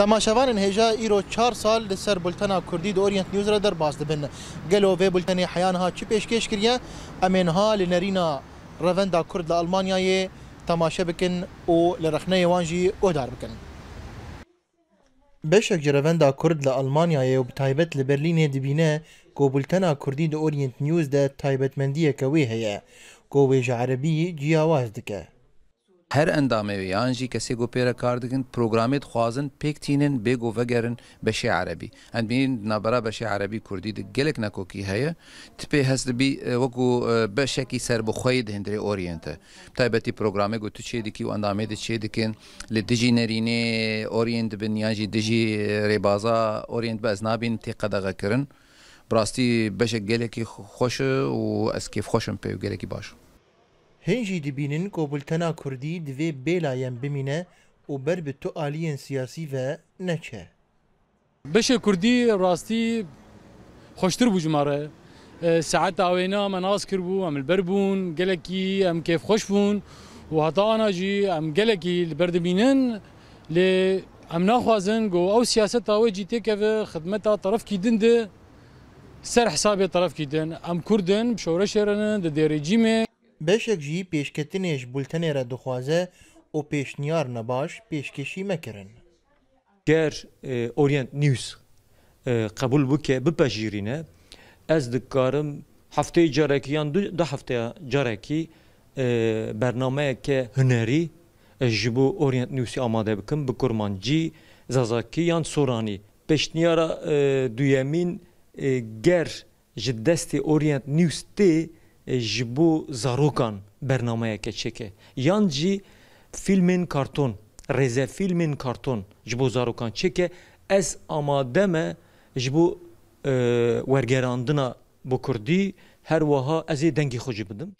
تماشاوان هجا ایرو چار سال بلتنا کردی دو اورینت نیوز را در باز دبن گلو گەلۆ وێ حیان ها چی پیش کش کریا امین ها لنرین روند کرد ئەلمانیایێ تماشا بکن و لە رەخنەیەوان ژی ئۆدار بکەن. بەشێک جرەڤەندا کورد لە ئەلمانیایە و بتایبەت لە بەرلینێ دبینە گۆبولتەنا کوردی دە ئۆریەنت نیوزدا تایبەتمەندیەکە هیا هەیە ویج عربی جیاواز دکه her endamê wê yan jî kesê got pêre kar dikin programê dixwazin pêk tînin bê got vegerin beşê erebî endbînin nabera beşê erebî kurdî di gelek nekokî heye tipê hez dibî e, wekû e, beşekî serbixweyî di hindirê oryentte taybetî programê got tu çê dikî û endamê de çê dikin li dijî nerînê oryent dibin yan jî dijî e, rêbaza oryent bi ez nabîn tê qedexe kirin براستي باش قالك خوش واسكيف خوشم بي قالك باش هێنجی اه، دبینن کۆبولتەنا کوردی دوێ بێلایەن بمینە و بەر بە تۆ ئالیەن سیاسی بە نەچێ بەشێ کوردی ڕاستی خۆشتر بوو ژمارە سعات ئاوێنا ئەمە ناز کرد بوو ئەمل بەر بوون گەلێکی ئەم کێف خۆش بوون و هەتااناژی ئەم گەلێکی بەردەبینن لێ ئەم ناخوازن گۆ ئەو سیاست تاوەجی طرف خدمەتا دنده سر سەر طرف طرفکی دن هم ئەم کوردن شەورە شێرنن دە دێرەجیمێ بەشێک ژی پێشکەتنێش بولتەنێرە دخوازە و پێشنیار نەباش پێشکەشی مەکردن. گەر ئۆریەنت نیوس قبول بکێ بپەژیرینە، ez dikarim hefteyê carekî yan du de hefteya carekî e, bernameyeke hunerî e, ji bo Orient Newsî amade bikim bi kurmancî zazakî yan soranî. Pêşniyara e, duyemîn ger ji destê Orient News tê E, ji bo zarokan bernameyeke çeke. Yan jî filmên karton, reze filmin karton ji bo zarokan çeke ez amade me ji bo e, wergerandina bo Kurdî her vaha ez dengi dengê bidim.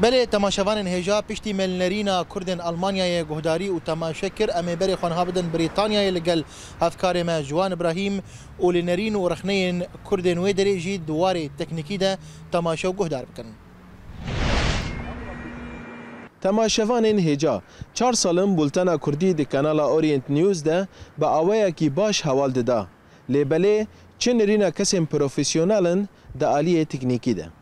بله تماشاوان انهجا پشتی ملنرینا کردن آلمانیای گهداری و تماشا کر امی بری خوانها بدن بریتانیای لگل افکار ما جوان ابراهیم و لنرین و رخنین کردن و دریجی دوار تکنیکی ده تماشا و گهدار بکن تماشاوان انهجا چار سالم بولتنا کردی دی کانالا اورینت نیوز ده با آوایا کی باش حوال ده ده لیبله چه نرینا کسیم پروفیسیونالن ده آلیه تکنیکی ده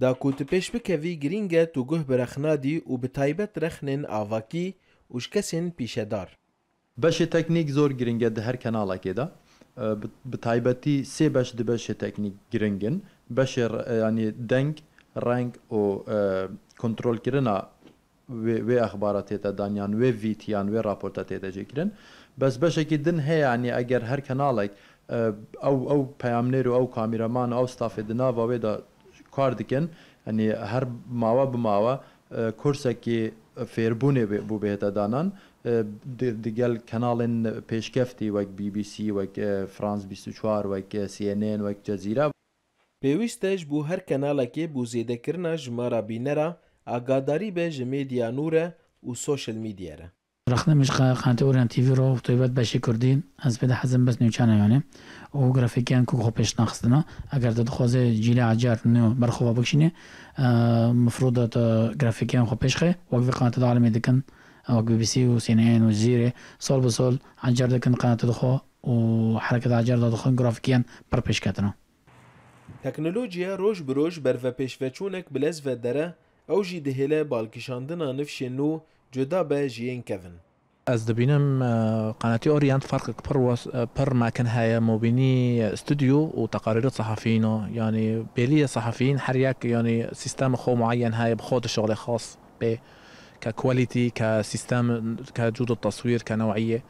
دا ku tu pêş bikevî girîng e tu guh bi rexnadî û bi taybet rexnên avakî û ji kesên pîşedar. Beşê teknîk zor giring e di her kenalekê de. Bi taybetî sê beş di beşê teknîk giringin, beşê yanî deng, reng û kontrolkirina wê exbara tête daniyan wê vîtiyan wê raporta tête cêkirin. Bes beşekî din heye yanî eger her kenalek ew ew peyamnêr û ew kamîraman ew stafê di nava wê de کار دکن یعنی هەر ماوە بماوە کورسێکی فێربوونێ بۆ بێتە دانان دیگەل کەناڵێن پێشکەفتی وەک BBC وەک فرانس 24 وەک سNN وەک جەزیرا پێویستەش بوو هەر کەناڵەکێ بوو زێدەکردە ژمارە بینەرە ئاگاداری بێ ژ میدیانورە و سوشل میدیەرە رخنمش قنات اوران تیوی رو تویبت بشی کردین از بده حزم بس نیوچانه یعنی او گرافیکیان که خوب پیش نخستنا اگر داد خوازه جیل عجر نو برخوا بکشینه اه، مفروض داد اه، گرافیکیان خوب پیش خی وقتی قنات داد عالمی دکن وقت بي بي سي و سي ان ان والجزيره صول بصول عجر دكن قناه دخو وحركه عجر دخو جرافيكيا بربيش كاتنا تكنولوجيا روج بروج و بيشفاچونك بلز و دره او جي دهله بالكشاندنا نفش نو جدا از دبینم آه، قناتی اوریانت فرق قانەتی و پر پڕماکەن های موبینی استودیو و تەقاریرە سەحافینەوە ینی بێلیە سەحافین هەریەک یعنی سیستم خو معین های بخود شغل خاص بێ ككواليتي كسيستم كجودة التصوير كنوعيه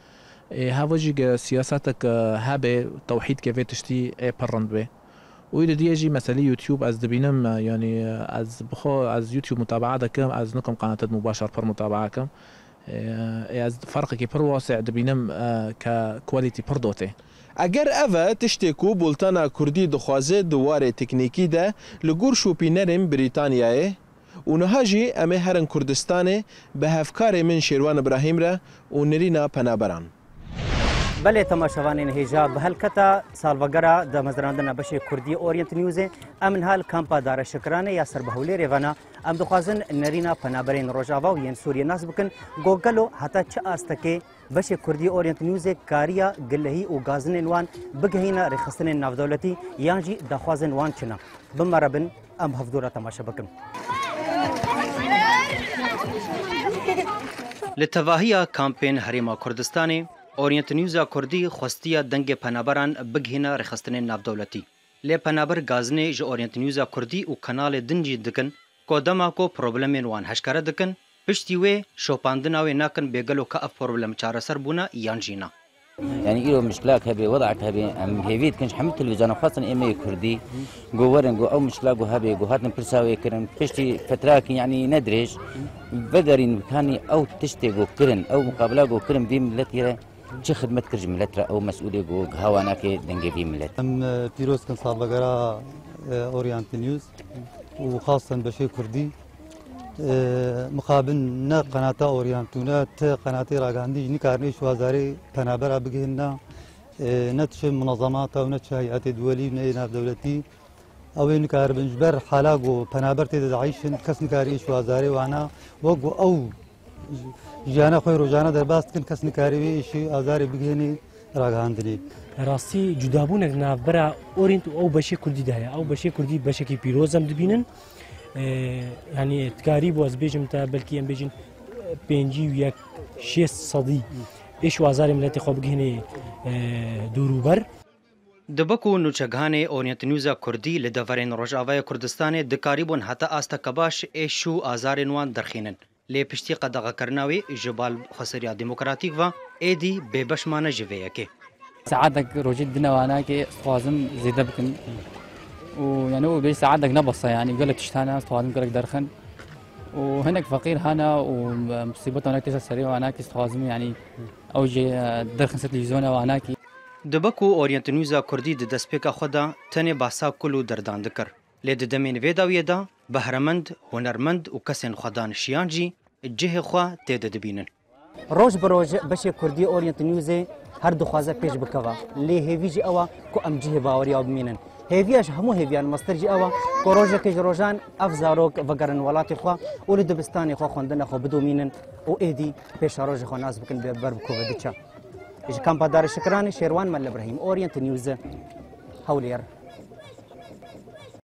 هافوجي سياساتك هابه توحيد كيف تشتي برند به وإلى ديجي مثلا يوتيوب از دبينم يعني از بخو از يوتيوب متابعة دكم از نكم قناة مباشر بر متابعة كم از فرق كي بر واسع دبينم ككواليتي بر دوتي اگر اوه تشتێک و بولتەنا کوردی دخوازێ دووارێ تکنیکیدا لە گور شوپینەرێن بریتانیایە و نەهاژی ئەمێ هەرن کوردستانێ بە هەفکارێ من شێوان براهیمرە و نرینا پەنابەران. بله تماشاوانین هیجاب هلکتا سالوگرا د مزراندن بشه کردی اورینت نیوز امن حال کمپا دار شکرانه یا سربهولی ریوانا ام دخوازن نرینا پنابرین روجاوا و یین سوریه ناس بکن گوگلو حتا چه آستکه بشه کردی اورینت نیوز کاریا گلهی او گازن وان بگهینا رخصن نافدولتی یانجی دخوازن وان چنا بمربن ام هفدورا تماشا بکن لتواهیا کمپین حریما کردستانی اورینت نیوزا کوردی خوستیا دنګ پنابران بګهینه رخصتنې نابدولتي لې پنابر غازنې ژ اورینت نیوزا کوردی او کانال دنجی دکن کودما کو پرابلمین وان هشکره دکن پشتي وې شوپاندنا وې ناکن بګلو کا پرابلم چاره سر بونه یان جینا يعني إله مشكلات هبي وضعت هبي أم هبيت كنش حمل تلفزيون خاصة إمي كردي جوورن جو أو مشكلة جو هبي جو هاتن برساوي كرن تشتي فتراك يعني ندرج بدرين كاني أو تشتي جو كرن أو مقابلة جو كرن دي ملتي چه خدمت کرد ملت را او مسئولی گو هوا نکه دنگی ملت ام اه، پیروز کن صار گرا اورینت نیوز وخاصة بشي كردي مقابل نه قناة اوريانتونا ته قناة راغاندي نكارني شوازاري تنابرا بگهنا نتش اه، منظمات او نتش هيئات دولي نه دولتي او نكار بنجبر حالا و تنابر تدعيشن كس نكاري شوازاري وانا وگو او ژیانە خۆی ڕۆژانە دەرباستکن کەس نکاریویشی ئازاری بگەێنی ڕاگەاندنی ڕاستی جودابوونێک نابرا ئۆریننت ئەو بەشی کوردیدایە ئەو بەشی کوردی بەشێکی پیرۆزم دبینن ینی تکاری بۆ ئەزبێژم تا بەلکی ئەم بێژین پێنجی و یەک شێ سەدی پێش وازاری ملەتی خۆ بگەێنێ دوروبەر دبک و نوچەگانێ ئۆنیەت نووزە کوردی لە دەڤەرێن ڕۆژاوای کوردستانی دکاری بوون هەتا ئاستەکە باش ئێش و ئازارێن وان دەرخینن Lêpiştîqa daxa karnawê ji bal xweseriya demokratîk va êdî bêbeşmane ji vê yekê. Saedek rojê dine wana ki dixwazim zêde bikin û yani û bê saedek nebesa yani gelek tişt hene dixwazim gelek derxin û hinek feqîr hene û musîbeta hinek tişte serê wana ki dixwazim yani ew jê derxin se televîzyona wana ki Dibek û Orientnûza Kurdî di destpêka xwe da tenê basa kul û derdan dikir. لێ دەدەمێن وێداویەدا بەهرەمەند هۆنەرمەند و کەسێن خۆدانشیان جی جهێ خوا تێدە دەبینن. ڕۆژ بەڕۆژ بەشێ کوردی ئۆریەنت نیوزێ هەردوو خوازە پێش بکەوە لێ هێویژی ئەوە کو ئەم جهێ باوەریا بمێنن. هێویش هەموو هێویان مەستەرجی ئەوە کۆڕۆژێکیش ڕۆژان ئەف زارۆک بەگەرن وڵاتی خوا و لە دەبستانی خۆ خوندنەخۆ بدومینن و ئێدی پێش ڕۆژی خۆ ناز بکەن بێ بەر بکۆ بچە. ژ کامپادارە شکرانی شێوان مە لە برهیم ئۆریەنت نیوزە